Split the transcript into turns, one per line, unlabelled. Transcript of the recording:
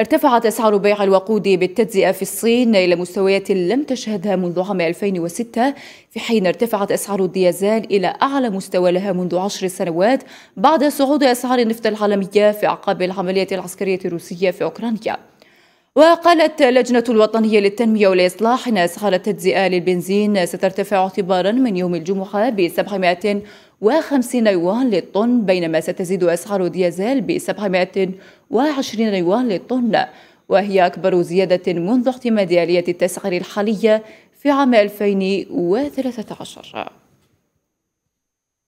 ارتفعت أسعار بيع الوقود بالتجزئة في الصين إلى مستويات لم تشهدها منذ عام 2006 في حين ارتفعت أسعار الديازال إلى أعلى مستوى لها منذ عشر سنوات بعد صعود أسعار النفط العالمية في أعقاب العملية العسكرية الروسية في أوكرانيا وقالت اللجنة الوطنية للتنمية والإصلاح أن أسعار التجزئة للبنزين سترتفع اعتبارا من يوم الجمعة ب 750 يوان للطن بينما ستزيد أسعار ديزل ب 720 يوان للطن وهي أكبر زيادة منذ اعتماد آلية التسعير الحالية في عام 2013